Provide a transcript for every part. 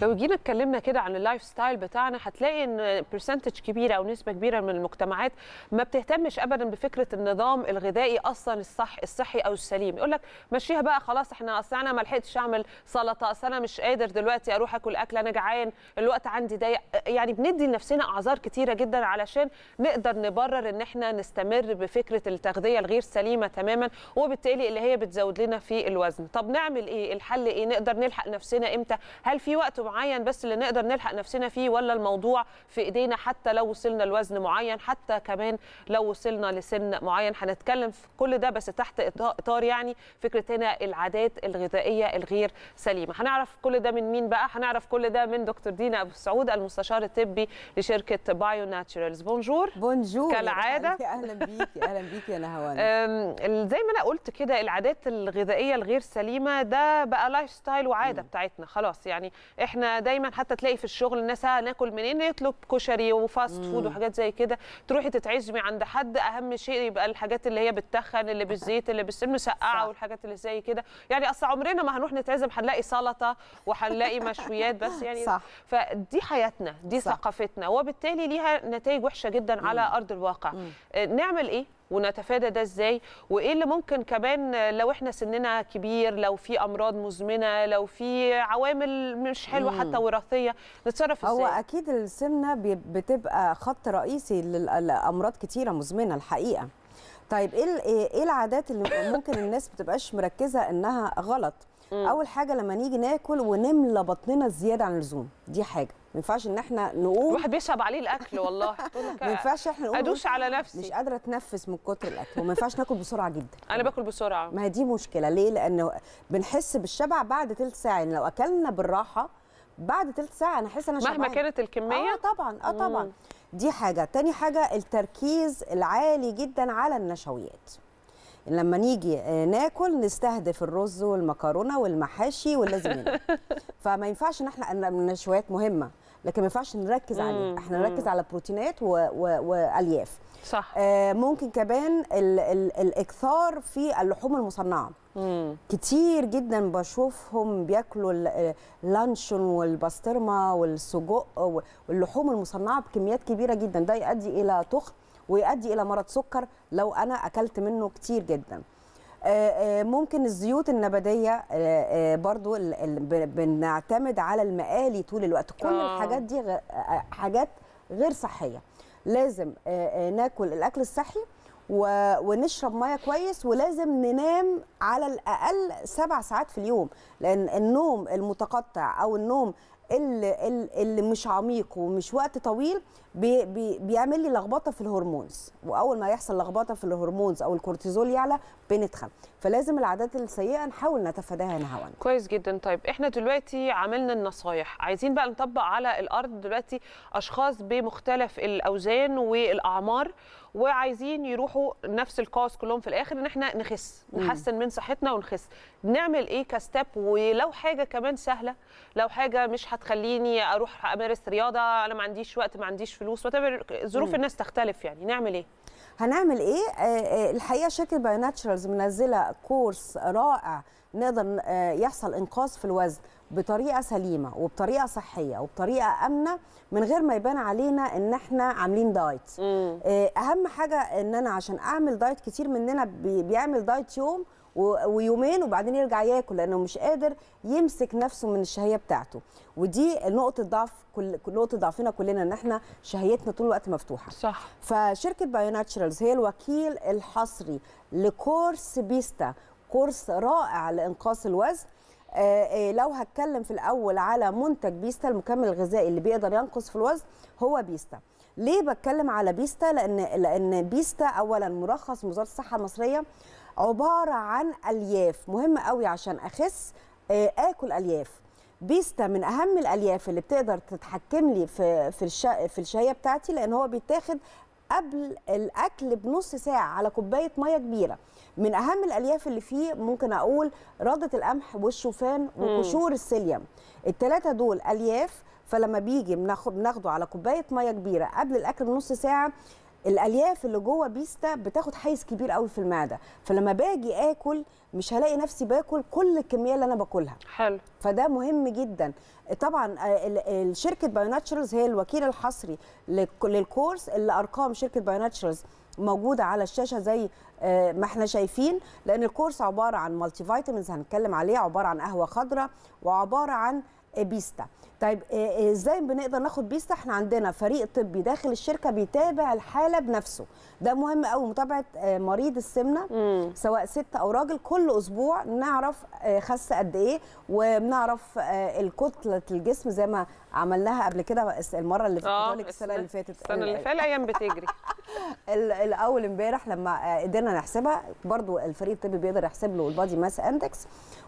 لو جينا اتكلمنا كده عن اللايف ستايل بتاعنا هتلاقي ان برسنتج كبيره او نسبه كبيره من المجتمعات ما بتهتمش ابدا بفكره النظام الغذائي اصلا الصح الصحي او السليم يقول لك مشيها بقى خلاص احنا اصل انا ما لحقتش اعمل سلطه اصل انا مش قادر دلوقتي اروح اكل اكل انا جعان الوقت عندي ضيق يعني بندي لنفسنا اعذار كتيره جدا علشان نقدر نبرر ان احنا نستمر بفكره التغذيه الغير سليمه تماما وبالتالي اللي هي بتزود لنا في الوزن طب نعمل ايه الحل ايه نقدر نلحق نفسنا امتى هل في وقت معين بس اللي نقدر نلحق نفسنا فيه ولا الموضوع في ايدينا حتى لو وصلنا لوزن معين حتى كمان لو وصلنا لسن معين هنتكلم في كل ده بس تحت اطار يعني فكره هنا العادات الغذائيه الغير سليمه هنعرف كل ده من مين بقى هنعرف كل ده من دكتور دينا ابو السعود المستشار الطبي لشركه بايو ناتشرالز بونجور بونجور كالعاده اهلا بيكي اهلا بيكي يا نهوان زي ما انا قلت كده العادات الغذائيه الغير سليمه ده بقى لايف ستايل وعاده بتاعتنا خلاص يعني احنا احنا دايما حتى تلاقي في الشغل الناس ناكل منين يطلب كشري وفاست فود وحاجات زي كده تروحي تتعزمي عند حد اهم شيء يبقى الحاجات اللي هي بتخن اللي بالزيت اللي مسقعه والحاجات اللي زي كده يعني اصل عمرنا ما هنروح نتعزم هنلاقي سلطه وهنلاقي مشويات بس يعني صح. فدي حياتنا دي صح. ثقافتنا وبالتالي ليها نتائج وحشه جدا مم. على ارض الواقع مم. آه، نعمل ايه ونتفادى ده ازاي وايه اللي ممكن كمان لو احنا سننا كبير لو في امراض مزمنه لو في عوامل مش حلوه حتى وراثيه نتصرف ازاي هو اكيد السمنه بتبقى خط رئيسي لامراض كتيره مزمنه الحقيقه طيب ايه ايه العادات اللي ممكن الناس ما تبقاش مركزه انها غلط مم. اول حاجه لما نيجي ناكل ونملى بطننا زياده عن اللزوم دي حاجه ما ينفعش ان احنا نقول الواحد بيشرب عليه الاكل والله ما ينفعش احنا نقول ادوش على نفسي مش قادره اتنفس من كتر الاكل وما ينفعش ناكل بسرعه جدا انا باكل بسرعه ما هي دي مشكله ليه لان بنحس بالشبع بعد ثلث ساعه يعني لو اكلنا بالراحه بعد ثلث ساعه انا احس انا شبعان مهما كانت الكميه اه طبعا اه طبعا مم. دي حاجه تاني حاجه التركيز العالي جدا على النشويات لما نيجي آه، ناكل نستهدف الرز والمكرونه والمحاشي واللازم فما ينفعش ان احنا النشويات مهمه لكن ما ينفعش نركز عليه احنا نركز على بروتينات والياف صح آه ممكن كمان الاكثار في اللحوم المصنعه مم. كتير جدا بشوفهم بياكلوا اللانشون آه، والبسطرمه والسجق واللحوم المصنعه بكميات كبيره جدا ده يؤدي الى تخن ويؤدي الى مرض سكر لو انا اكلت منه كتير جدا آه، آه، ممكن الزيوت النبدية آه، برضو بنعتمد على المقالي طول الوقت كل الحاجات دي حاجات غير صحيه لازم ناكل الاكل الصحي ونشرب ميه كويس ولازم ننام على الاقل سبع ساعات في اليوم لان النوم المتقطع او النوم اللي, اللي مش عميق ومش وقت طويل بي بي بيعمل لي لخبطه في الهرمونز واول ما يحصل لخبطه في الهرمونز او الكورتيزول يعلى بنتخن فلازم العادات السيئه نحاول نتفاداها نهوا كويس جدا طيب احنا دلوقتي عملنا النصايح عايزين بقى نطبق على الارض دلوقتي اشخاص بمختلف الاوزان والاعمار وعايزين يروحوا نفس الكاز كلهم في الاخر ان احنا نخس نحسن من صحتنا ونخس نعمل ايه كستيب ولو حاجه كمان سهله لو حاجه مش هتخليني اروح امارس رياضه انا ما عنديش وقت ما عنديش فلوس ظروف الناس تختلف يعني نعمل ايه هنعمل ايه آه، آه، الحقيقه شركه باي منزله كورس رائع نقدر آه، يحصل انقاص في الوزن بطريقه سليمه وبطريقه صحيه وبطريقه امنه من غير ما يبان علينا ان احنا عاملين دايت مم. اهم حاجه ان انا عشان اعمل دايت كتير مننا بيعمل دايت يوم ويومين وبعدين يرجع ياكل لانه مش قادر يمسك نفسه من الشهيه بتاعته ودي نقطه ضعف كل نقطه ضعفنا كلنا ان احنا شهيتنا طول الوقت مفتوحه صح فشركه بايو ناتشرالز هي الوكيل الحصري لكورس بيستا كورس رائع لانقاص الوزن آه، آه، لو هتكلم في الاول على منتج بيستا المكمل الغذائي اللي بيقدر ينقص في الوزن هو بيستا ليه بتكلم على بيستا لان لان بيستا اولا مرخص من وزاره الصحه المصريه عباره عن الياف مهم قوي عشان اخس آه، اكل الياف بيستا من اهم الالياف اللي بتقدر تتحكم لي في في الش... في الشهيه بتاعتي لان هو بيتاخد قبل الاكل بنص ساعه على كوبايه ميه كبيره من اهم الالياف اللي فيه ممكن اقول راده القمح والشوفان وقشور السيليوم الثلاثه دول الياف فلما بيجي بناخد بناخده على كوبايه ميه كبيره قبل الاكل بنص ساعه الالياف اللي جوه بيستا بتاخد حيز كبير قوي في المعده فلما باجي اكل مش هلاقي نفسي باكل كل الكميه اللي انا باكلها حلو فده مهم جدا طبعا آه، شركه بايوناتشرز هي الوكيل الحصري للكورس اللي ارقام شركه بايوناتشرز موجوده على الشاشه زي آه، ما احنا شايفين لان الكورس عباره عن مالتي فيتامينز هنتكلم عليه عباره عن قهوه خضراء وعباره عن آه، بيستا طيب آه، آه، ازاي بنقدر ناخد بيستا احنا عندنا فريق طبي داخل الشركه بيتابع الحاله بنفسه ده مهم قوي متابعه مريض السمنه مم. سواء ست او راجل كل اسبوع نعرف خس قد ايه وبنعرف الكتله الجسم زي ما عملناها قبل كده المره اللي فاتت السنه اللي فاتت السنه اللي فاتت الايام بتجري الاول امبارح لما قدرنا نحسبها برضو الفريق الطبي بيقدر يحسب له البادي ماس اندكس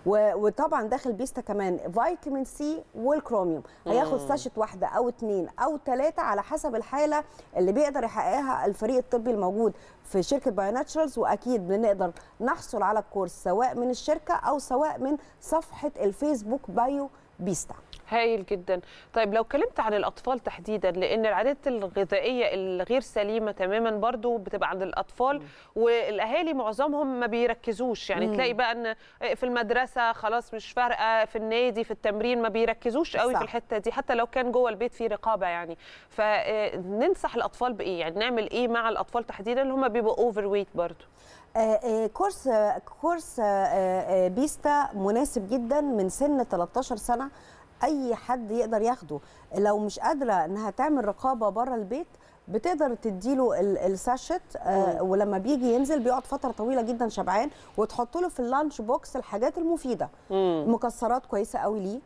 وطبعا داخل بيستا كمان فيتامين سي والكروميوم هياخد ساشة واحده او اثنين او ثلاثه على حسب الحاله اللي بيقدر يحققها الفريق الطبي الموجود في شركه بايوناتشرالز واكيد بنقدر نحصل على الكورس سواء من الشركه او سواء من صفحه الفيسبوك بايو بيستا هايل جدا طيب لو اتكلمت عن الاطفال تحديدا لان العادات الغذائيه الغير سليمه تماما برضو بتبقى عند الاطفال والاهالي معظمهم ما بيركزوش يعني مم. تلاقي بقى ان في المدرسه خلاص مش فارقه في النادي في التمرين ما بيركزوش قوي صح. في الحته دي حتى لو كان جوه البيت في رقابه يعني فننصح آه، الاطفال بايه يعني نعمل ايه مع الاطفال تحديدا اللي هم بيبقوا اوفر ويت برضو آه، آه، كورس كورس بيستا مناسب جدا من سن 13 سنه اي حد يقدر ياخده لو مش قادره انها تعمل رقابه بره البيت بتقدر تديله الساشت آه أيوة. ولما بيجي ينزل بيقعد فتره طويله جدا شبعان وتحط له في اللانش بوكس الحاجات المفيده مم. مكسرات كويسه قوي ليه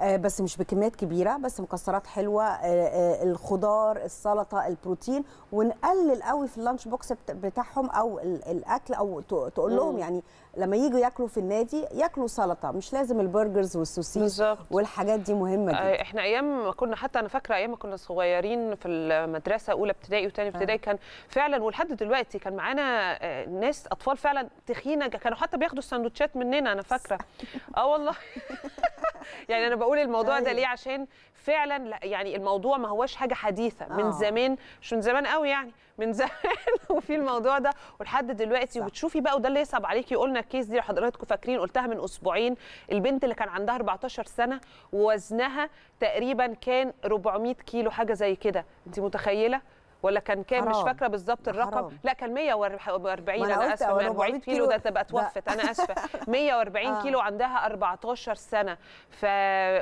آه، بس مش بكميات كبيره بس مكسرات حلوه آه، آه، الخضار السلطه البروتين ونقلل قوي في اللانش بوكس بتاعهم او الاكل او تقول لهم يعني لما يجوا ياكلوا في النادي ياكلوا سلطه مش لازم البرجرز والسوسيس والحاجات دي مهمه جدا احنا ايام كنا حتى انا فاكره ايام ما كنا صغيرين في المدرسه اولى ابتدائي وثاني ابتدائي كان فعلا ولحد دلوقتي كان معانا ناس اطفال فعلا تخينه كانوا حتى بياخدوا السندوتشات مننا انا فاكره اه والله يعني انا بقول الموضوع ده طيب. ليه عشان فعلا لا يعني الموضوع ما هواش حاجه حديثه من آه. زمان مش من زمان قوي يعني من زمان وفي الموضوع ده ولحد دلوقتي وبتشوفي بقى وده اللي يصعب عليكي قلنا الكيس دي حضراتكم فاكرين قلتها من اسبوعين البنت اللي كان عندها 14 سنه ووزنها تقريبا كان 400 كيلو حاجه زي كده انت متخيله ولا كان كام مش فاكره بالظبط الرقم حرام. لا كان 140 انا, اسفه 140 كيلو ده تبقى توفت انا اسفه 140 آه. كيلو عندها 14 سنه ف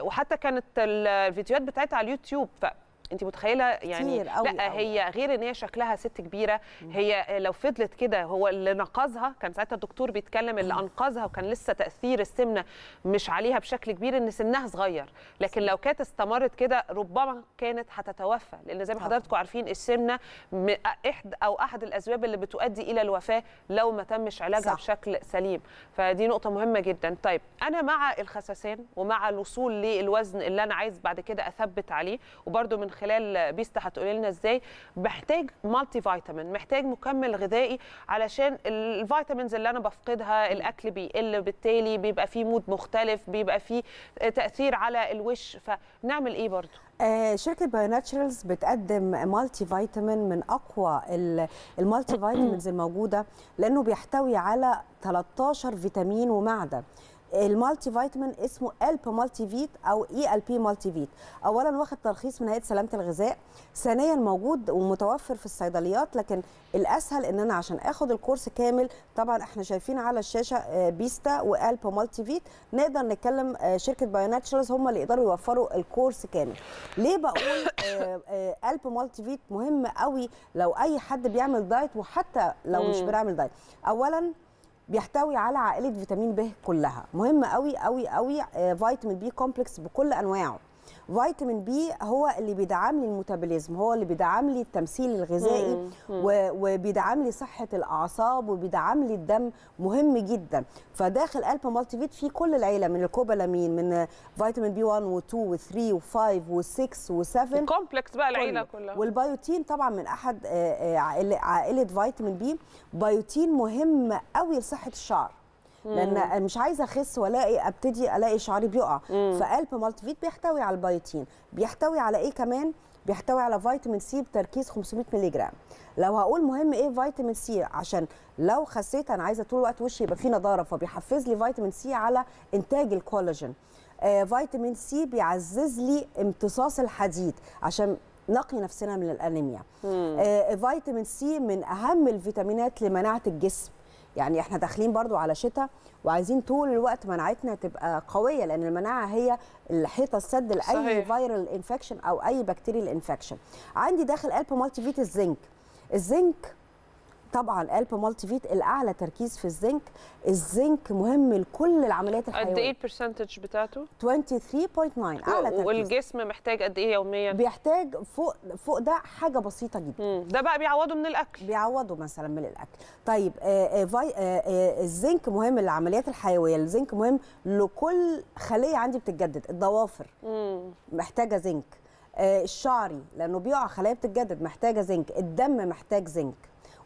وحتى كانت الفيديوهات بتاعتها على اليوتيوب ف... انت متخيله يعني لا أوي هي أوي. غير ان هي شكلها ست كبيره هي لو فضلت كده هو اللي نقذها كان ساعتها الدكتور بيتكلم اللي انقذها وكان لسه تاثير السمنه مش عليها بشكل كبير ان سنها صغير لكن لو كانت استمرت كده ربما كانت هتتوفى لان زي ما حضراتكم عارفين السمنه احد او احد الاسباب اللي بتؤدي الى الوفاه لو ما تمش علاجها صح. بشكل سليم فدي نقطه مهمه جدا طيب انا مع الخسسان ومع الوصول للوزن اللي انا عايز بعد كده اثبت عليه وبرده من خلال بيستا هتقولي لنا ازاي محتاج مالتي فيتامين محتاج مكمل غذائي علشان الفيتامينز اللي انا بفقدها الاكل بيقل بالتالي بيبقى فيه مود مختلف بيبقى فيه تاثير على الوش فنعمل ايه برضو آه، شركة بايو بتقدم مالتي فيتامين من أقوى المالتي فيتامينز الموجودة لأنه بيحتوي على 13 فيتامين ومعدن المالتي فيتامين اسمه الب مالتي فيت او اي ال بي مالتي فيت اولا واخد ترخيص من هيئه سلامه الغذاء ثانيا موجود ومتوفر في الصيدليات لكن الاسهل ان انا عشان اخد الكورس كامل طبعا احنا شايفين على الشاشه آه، بيستا والب مالتي فيت نقدر نتكلم آه، شركه بايوناتشرز هم اللي يقدروا يوفروا الكورس كامل ليه بقول آه، الب مالتي فيت مهم قوي لو اي حد بيعمل دايت وحتى لو مش بيعمل دايت اولا بيحتوي على عائله فيتامين ب كلها مهم قوي قوي قوي آه، فيتامين بي كومبلكس بكل انواعه فيتامين بي هو اللي بيدعم لي الميتابوليزم هو اللي بيدعم لي التمثيل الغذائي وبيدعم لي صحه الاعصاب وبيدعم لي الدم مهم جدا فداخل الب مالتي فيت فيه كل العيله من الكوبالامين من فيتامين بي 1 و2 و3 و5 و6 و7 الكومبلكس بقى العيله كلها والبيوتين طبعا من احد آه، آه، عائله فيتامين بي بيوتين مهم قوي لصحه الشعر لان مش عايزه اخس والاقي ابتدي الاقي شعري بيقع فقلب مالتي فيت بيحتوي على البيوتين بيحتوي على ايه كمان بيحتوي على فيتامين سي بتركيز 500 مللي جرام لو هقول مهم ايه فيتامين سي عشان لو خسيت انا عايزه طول الوقت وشي يبقى فيه نضاره فبيحفز لي فيتامين سي على انتاج الكولاجين آه فيتامين سي بيعزز لي امتصاص الحديد عشان نقي نفسنا من الانيميا آه فيتامين سي من اهم الفيتامينات لمناعه الجسم يعني احنا داخلين برضو على شتاء وعايزين طول الوقت مناعتنا تبقى قويه لان المناعه هي الحيطه السد لاي فيرال انفكشن او اي بكتيريال انفكشن عندي داخل قلب مالتي فيت الزنك الزنك طبعا الب مالتي فيت الاعلى تركيز في الزنك الزنك مهم لكل العمليات الحيويه قد ايه البرسنتج بتاعته 23.9 اعلى تركيز والجسم محتاج قد ايه يوميا بيحتاج فوق فوق ده حاجه بسيطه جدا مم. ده بقى بيعوضه من الاكل بيعوضه مثلا من الاكل طيب آآ آه، آآ آه، آآ آه، الزنك مهم للعمليات الحيويه الزنك مهم لكل خليه عندي بتتجدد الضوافر محتاجه زنك الشعري لانه بيقع خلايا بتتجدد محتاجه زنك الدم محتاج زنك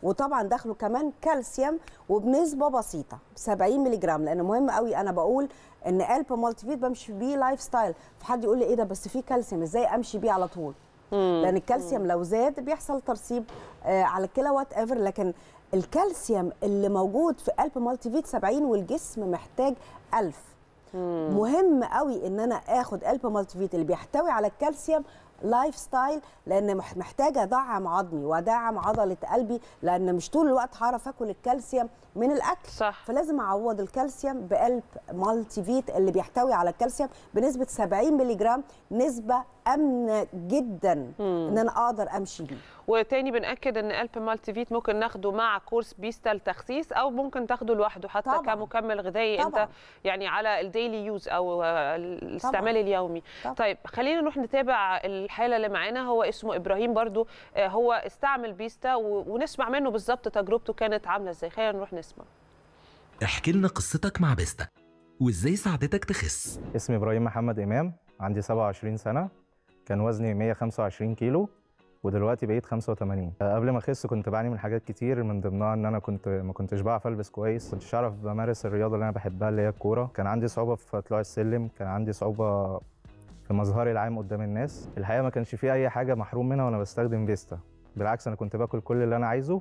وطبعا داخله كمان كالسيوم وبنسبه بسيطه 70 مللي جرام لان مهم قوي انا بقول ان قلب مالتي فيت بمشي بيه لايف ستايل فحد يقول لي ايه ده بس فيه كالسيوم ازاي امشي بيه على طول لان الكالسيوم لو زاد بيحصل ترسيب آه على الكلى وات ايفر لكن الكالسيوم اللي موجود في قلب مالتي فيت 70 والجسم محتاج 1000 مهم قوي ان انا اخد قلب مالتي فيت اللي بيحتوي على الكالسيوم لايف ستايل لان محتاجه ادعم عظمي ودعم عضله قلبي لان مش طول الوقت هعرف اكل الكالسيوم من الاكل صح. فلازم اعوض الكالسيوم بقلب مالتي فيت اللي بيحتوي على الكالسيوم بنسبه 70 مللي جرام نسبه امنه جدا مم. ان انا اقدر امشي بيه وتاني بناكد ان قلب مالتي فيت ممكن ناخده مع كورس بيستا التخسيس او ممكن تاخده لوحده حتى طبعًا. كمكمل غذائي طبعًا. انت يعني على الديلي يوز او الاستعمال طبعًا. اليومي طبعًا. طيب خلينا نروح نتابع الحاله اللي معانا هو اسمه ابراهيم برضو آه، هو استعمل بيستا ونسمع منه بالظبط تجربته كانت عامله ازاي خلينا نروح نسمع احكي لنا قصتك مع بيستا وازاي ساعدتك تخس اسمي ابراهيم محمد امام عندي 27 سنه كان وزني 125 كيلو ودلوقتي بقيت 85 قبل ما اخس كنت بعاني من حاجات كتير من ضمنها ان انا كنت ما كنتش بعرف البس كويس كنتش اعرف بمارس الرياضه اللي انا بحبها اللي هي الكوره كان عندي صعوبه في طلوع السلم كان عندي صعوبه في مظهري العام قدام الناس الحقيقه ما كانش في اي حاجه محروم منها وانا بستخدم فيستا بالعكس انا كنت باكل كل اللي انا عايزه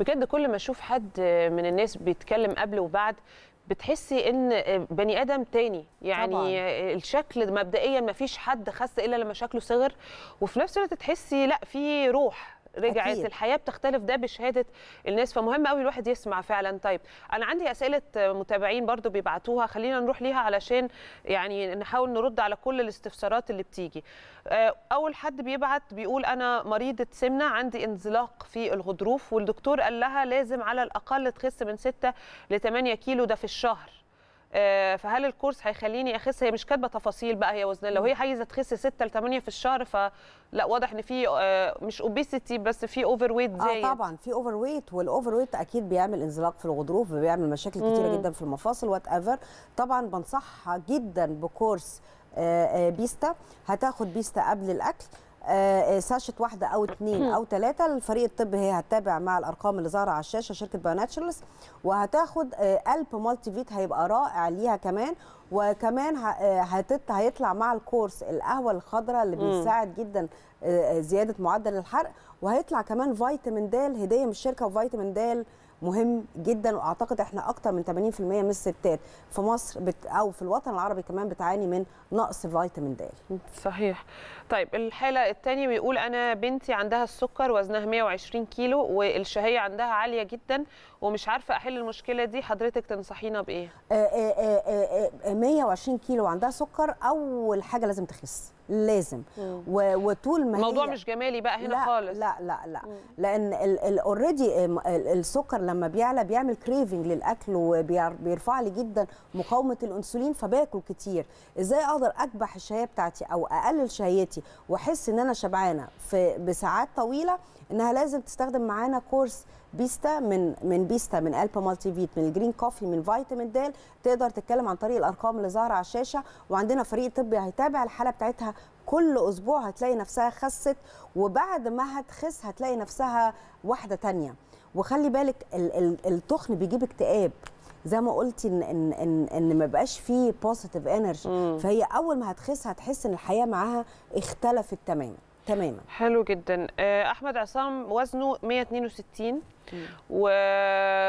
بجد كل ما اشوف حد من الناس بيتكلم قبل وبعد بتحسي ان بني ادم تاني يعني طبعا. الشكل مبدئيا ما فيش حد خس الا لما شكله صغر وفي نفس الوقت تحسي لا في روح رجعت أكيد. الحياه بتختلف ده بشهاده الناس فمهم قوي الواحد يسمع فعلا طيب انا عندي اسئله متابعين برضو بيبعتوها خلينا نروح ليها علشان يعني نحاول نرد على كل الاستفسارات اللي بتيجي آه، اول حد بيبعت بيقول انا مريضه سمنه عندي انزلاق في الغضروف والدكتور قال لها لازم على الاقل تخس من 6 ل 8 كيلو ده في الشهر آه، فهل الكورس هيخليني اخس هي مش كاتبه تفاصيل بقى هي وزنها لو هي عايزه تخس 6 ل 8 في الشهر فلا واضح ان في آه، مش اوبيسيتي بس في اوفر ويت زي اه طبعا في اوفر ويت والاوفر ويت اكيد بيعمل انزلاق في الغضروف وبيعمل مشاكل كتيره جدا في المفاصل وات ايفر طبعا بنصحها جدا بكورس آه، بيستا هتاخد بيستا قبل الاكل آه، آه، ساشة واحدة أو اثنين أو ثلاثة الفريق الطب هي هتتابع مع الأرقام اللي ظاهرة على الشاشة شركة باناتشرلز وهتاخد قلب مالتي فيت هيبقى رائع ليها كمان وكمان آه، هتت هيطلع مع الكورس القهوه الخضراء اللي بيساعد جدا زياده معدل الحرق وهيطلع كمان فيتامين د هديه من الشركه وفيتامين د مهم جدا واعتقد احنا اكتر من 80% من الستات في مصر بت او في الوطن العربي كمان بتعاني من نقص فيتامين د صحيح طيب الحاله الثانيه بيقول انا بنتي عندها السكر وزنها 120 كيلو والشهيه عندها عاليه جدا ومش عارفه احل المشكله دي حضرتك تنصحينا بايه 120 آه، آه، آه، كيلو عندها سكر اول حاجه لازم تخس لازم و... وطول ما الموضوع هي... مش جمالي بقى هنا لا خالص لا لا لا مم. لان الاوريدي ال... ال... السكر لما بيعلى بيعمل كريفنج للاكل وبيرفع لي جدا مقاومه الانسولين فباكل كتير ازاي اقدر اكبح الشهيه بتاعتي او اقلل شهيتي واحس ان انا شبعانه في بساعات طويله انها لازم تستخدم معانا كورس بيستا من من بيستا من البا مالتي فيت من الجرين كوفي من فيتامين د تقدر تتكلم عن طريق الارقام اللي ظاهره على الشاشه وعندنا فريق طبي هيتابع الحاله بتاعتها كل اسبوع هتلاقي نفسها خست وبعد ما هتخس هتلاقي نفسها واحده تانية وخلي بالك التخن بيجيب اكتئاب زي ما قلتي ان ان ان, إن ما بقاش فيه بوزيتيف انرجي فهي اول ما هتخس هتحس ان الحياه معاها اختلفت تماما تماما حلو جدا آه، احمد عصام وزنه 162 و...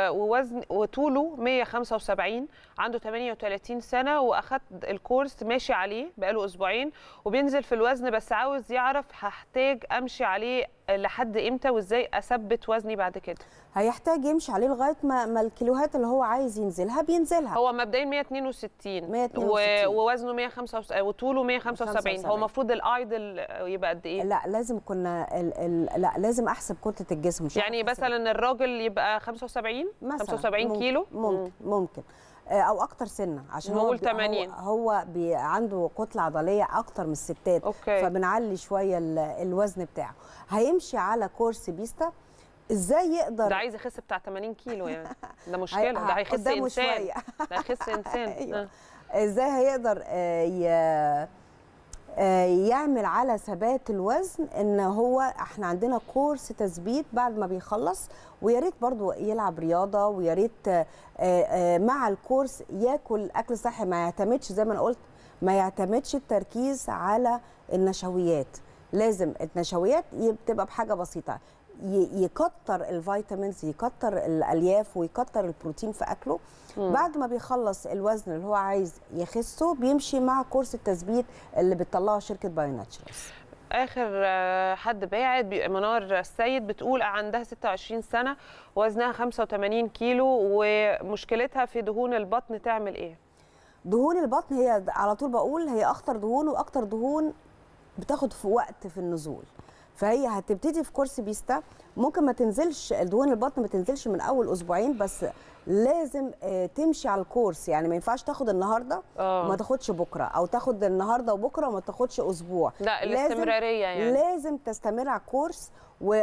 ووزن وطوله 175 عنده 38 سنه واخد الكورس ماشي عليه بقاله اسبوعين وبينزل في الوزن بس عاوز يعرف هحتاج امشي عليه لحد امتى وازاي اثبت وزني بعد كده هيحتاج يمشي عليه لغايه ما, ما الكيلوهات اللي هو عايز ينزلها بينزلها هو مبدئيا 162, 162. و... ووزنه 175 وطوله 175 هو المفروض الايدل يبقى قد ايه لا لازم كنا ال... ال... لا لازم احسب كتله الجسم مش يعني مثلا إيه. الرا الراجل يبقى 75 مثلا 75 ممكن كيلو ممكن ممكن آه، او اكتر سنه عشان هو 80 هو, هو عنده كتله عضليه اكتر من الستات أوكي. فبنعلي شويه الوزن بتاعه هيمشي على كورس بيستا ازاي يقدر ده عايز يخس بتاع 80 كيلو يعني ده مشكله ده هيخس انسان ده هيخس انسان أيوه. آه. ازاي هيقدر آه، آه، يعمل على ثبات الوزن ان هو احنا عندنا كورس تثبيت بعد ما بيخلص ويا ريت برضه يلعب رياضه ويا ريت آه، آه، مع الكورس ياكل اكل صحي ما يعتمدش زي ما انا قلت ما يعتمدش التركيز على النشويات لازم النشويات تبقى بحاجه بسيطه يكتر الفيتامينز يكتر الالياف ويكتر البروتين في اكله مم. بعد ما بيخلص الوزن اللي هو عايز يخسه بيمشي مع كورس التثبيت اللي بتطلعه شركه باي اخر آه، حد باعت منار السيد بتقول عندها 26 سنه وزنها 85 كيلو ومشكلتها في دهون البطن تعمل ايه دهون البطن هي على طول بقول هي اخطر دهون واكتر دهون بتاخد في وقت في النزول فهي هتبتدي في كورس بيستا ممكن ما تنزلش دهون البطن ما تنزلش من اول اسبوعين بس لازم آه، تمشي على الكورس يعني ما ينفعش تاخد النهارده وما آه. تاخدش بكره او تاخد النهارده وبكره وما تاخدش اسبوع لا الاستمراريه يعني لازم تستمر على الكورس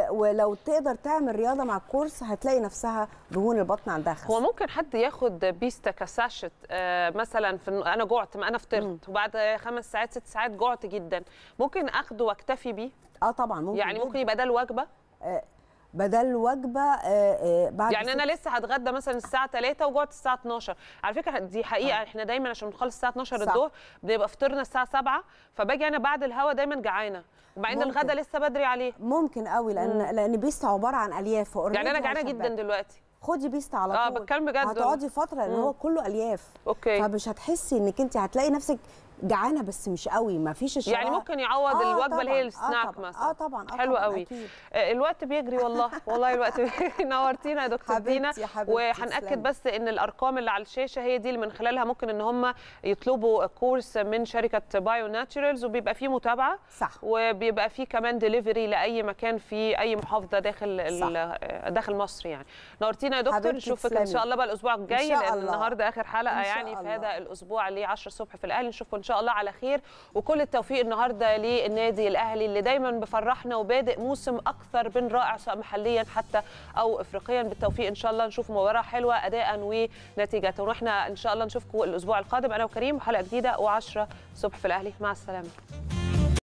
ولو تقدر تعمل رياضه مع الكورس هتلاقي نفسها دهون البطن عندها خس هو ممكن حد ياخد بيستا كساشت آه، مثلا في انا جعت ما انا فطرت وبعد خمس ساعات ست ساعات جعت جدا ممكن اخده واكتفي بيه اه طبعا ممكن يعني ممكن يبقى ده الوجبه آه، بدل وجبه آه، آه، بعد يعني انا لسه هتغدى مثلا الساعه 3 وجوعت الساعه 12 على فكره دي حقيقه آه. احنا دايما عشان بنخلص الساعه 12 الظهر بنبقى فطرنا الساعه 7 فباجي انا بعد الهوا دايما جعانه وبعدين الغدا لسه بدري عليه ممكن قوي لان مم. لان بيستا عباره عن الياف يعني انا جعانه جدا دلوقتي خدي بيستا على طول اه بتكلم بجد هتقعدي فتره لان هو كله الياف اوكي فمش هتحسي انك انت هتلاقي نفسك جعانه بس مش قوي ما فيش الشراهه يعني ممكن يعوض آه الوجبه اللي هي آه، السناك آه مثلا اه طبعا آه حلو قوي أكيد. آه، الوقت بيجري والله والله الوقت نورتينا يا دكتور دينا حبيبتي وهناكد بس ان الارقام اللي على الشاشه هي دي اللي من خلالها ممكن ان هم يطلبوا كورس من شركه بايو ناتشرالز وبيبقى فيه متابعه صح وبيبقى فيه كمان ديليفري لاي مكان في اي محافظه داخل صح. آه، داخل مصر يعني نورتينا يا دكتور نشوفك ان شاء الله بقى الاسبوع الجاي لان النهارده اخر حلقه يعني في هذا الاسبوع اللي 10 الصبح في الاهلي نشوفك شاء الله على خير وكل التوفيق النهارده للنادي الاهلي اللي دايما بفرحنا وبادئ موسم اكثر من رائع سواء محليا حتى او افريقيا بالتوفيق ان شاء الله نشوف مباراه حلوه اداء ونتيجه واحنا ان شاء الله نشوفكم الاسبوع القادم انا وكريم حلقه جديده و10 الصبح في الاهلي مع السلامه